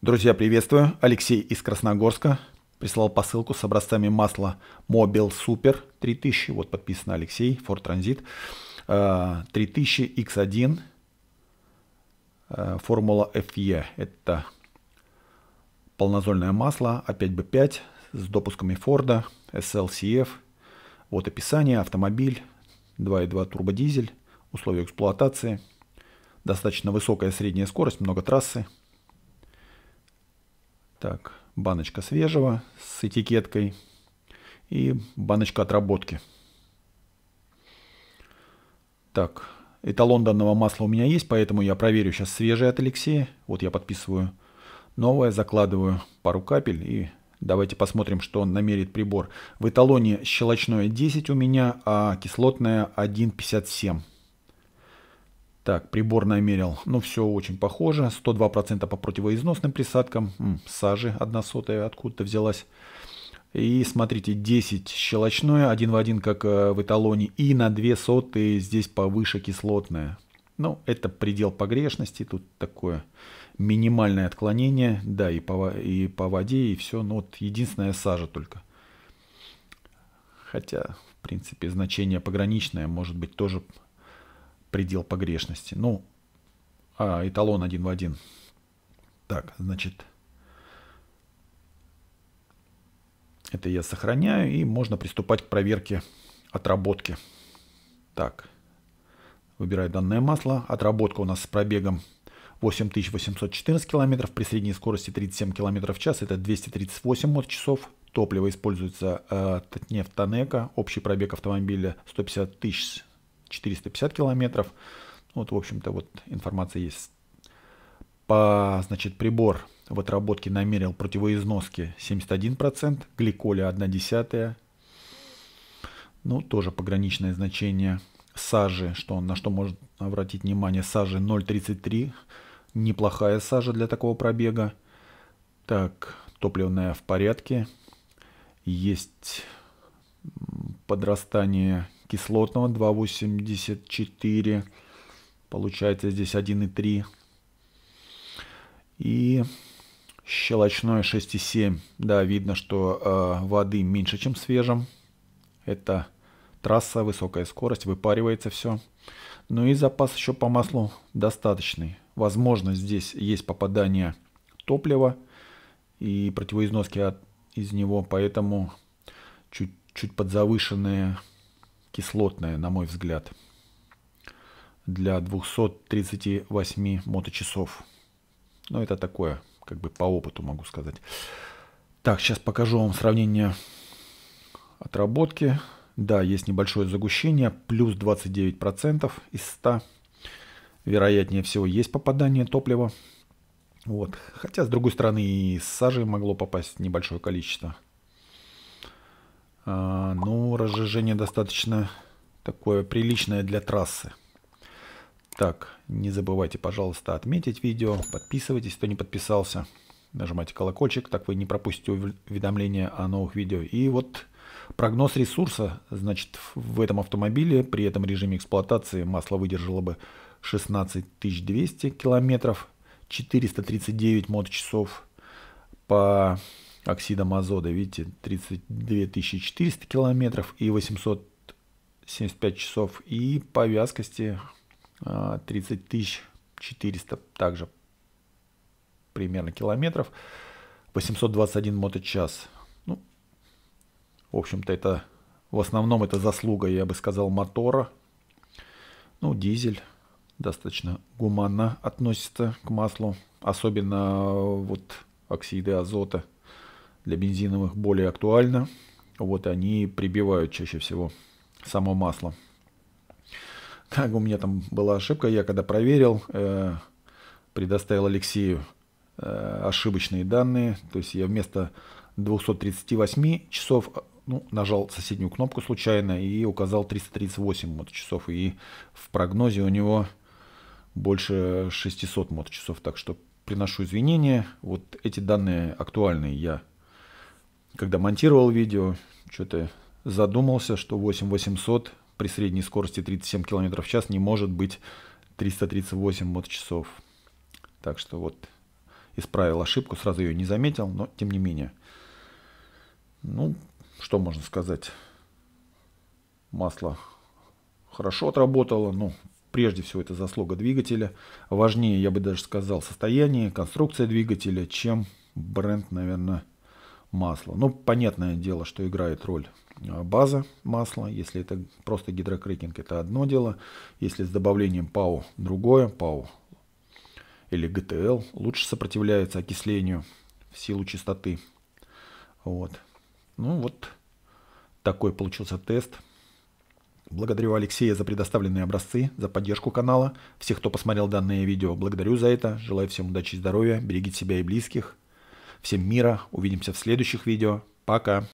Друзья, приветствую. Алексей из Красногорска прислал посылку с образцами масла Mobil Super 3000. Вот подписано Алексей, Ford Transit. 3000 э, X1 э, формула FE. Это полнозольное масло опять B б 5 с допусками Ford SLCF. Вот описание, автомобиль, 2.2 турбодизель, условия эксплуатации, достаточно высокая средняя скорость, много трассы – так, баночка свежего с этикеткой и баночка отработки. Так, эталон данного масла у меня есть, поэтому я проверю сейчас свежее от Алексея. Вот я подписываю новое, закладываю пару капель и давайте посмотрим, что он намерит прибор. В эталоне щелочное 10 у меня, а кислотное 1,57. Так, прибор намерил. Ну, все очень похоже. 102% по противоизносным присадкам. М, сажи 1 сотая откуда-то взялась. И смотрите, 10 щелочное, один в один, как э, в эталоне. И на 2 сотые здесь повыше кислотное. Ну, это предел погрешности. Тут такое минимальное отклонение. Да, и по, и по воде, и все. Ну, вот единственная сажа только. Хотя, в принципе, значение пограничное может быть тоже предел погрешности. Ну, а, эталон один в один. Так, значит, это я сохраняю, и можно приступать к проверке отработки. Так, выбираю данное масло. Отработка у нас с пробегом 8814 километров при средней скорости 37 км в час. Это 238 часов Топливо используется э, от Нефтанека. Общий пробег автомобиля 150 тысяч 450 километров. Вот, в общем-то, вот информация есть. По, значит, прибор в отработке намерил противоизноски 71%, гликоля 1 десятая. Ну, тоже пограничное значение сажи, что, на что может обратить внимание, сажи 0,33, неплохая сажа для такого пробега. Так, топливная в порядке. Есть подрастание кислотного 2,84. Получается здесь 1,3. И щелочное 6,7. Да, видно, что э, воды меньше, чем в свежем. Это трасса, высокая скорость, выпаривается все. Ну и запас еще по маслу достаточный. Возможно, здесь есть попадание топлива и противоизноски от, из него, поэтому чуть-чуть подзавышенные кислотная, на мой взгляд, для 238 моточасов. Но ну, это такое, как бы по опыту могу сказать. Так, сейчас покажу вам сравнение отработки. Да, есть небольшое загущение, плюс 29% из 100. Вероятнее всего есть попадание топлива. Вот. Хотя, с другой стороны, и сажи могло попасть небольшое количество. А, Но ну, разжижение достаточно такое приличное для трассы. Так, не забывайте, пожалуйста, отметить видео, подписывайтесь, кто не подписался, нажимайте колокольчик, так вы не пропустите уведомления о новых видео. И вот прогноз ресурса, значит, в этом автомобиле при этом режиме эксплуатации масло выдержало бы 16200 километров, 439 моточасов по оксидом азота, видите, 32 400 километров и 875 часов, и по вязкости 30 а, 400 также примерно километров, 821 моточас. Ну, в общем-то, это в основном это заслуга, я бы сказал, мотора. Ну, дизель достаточно гуманно относится к маслу, особенно а, вот оксиды азота – для бензиновых более актуально. Вот они прибивают чаще всего само масло. Так, у меня там была ошибка, я когда проверил, э, предоставил Алексею э, ошибочные данные, то есть я вместо 238 часов э, ну, нажал соседнюю кнопку случайно и указал 338 моточасов, и в прогнозе у него больше 600 моточасов, так что приношу извинения, вот эти данные актуальные я когда монтировал видео, что-то задумался, что 8800 при средней скорости 37 км в час не может быть 338 моточасов. Так что вот исправил ошибку, сразу ее не заметил, но тем не менее. Ну, что можно сказать? Масло хорошо отработало, ну, прежде всего это заслуга двигателя. Важнее, я бы даже сказал, состояние, конструкция двигателя, чем бренд, наверное, масла. Ну, понятное дело, что играет роль а, база масла. Если это просто гидрокрекинг, это одно дело. Если с добавлением ПАУ, другое. ПАУ или ГТЛ лучше сопротивляется окислению в силу чистоты. Вот. Ну вот такой получился тест. Благодарю Алексея за предоставленные образцы, за поддержку канала. Всех, кто посмотрел данное видео, благодарю за это. Желаю всем удачи и здоровья. Берегите себя и близких всем мира. Увидимся в следующих видео. Пока.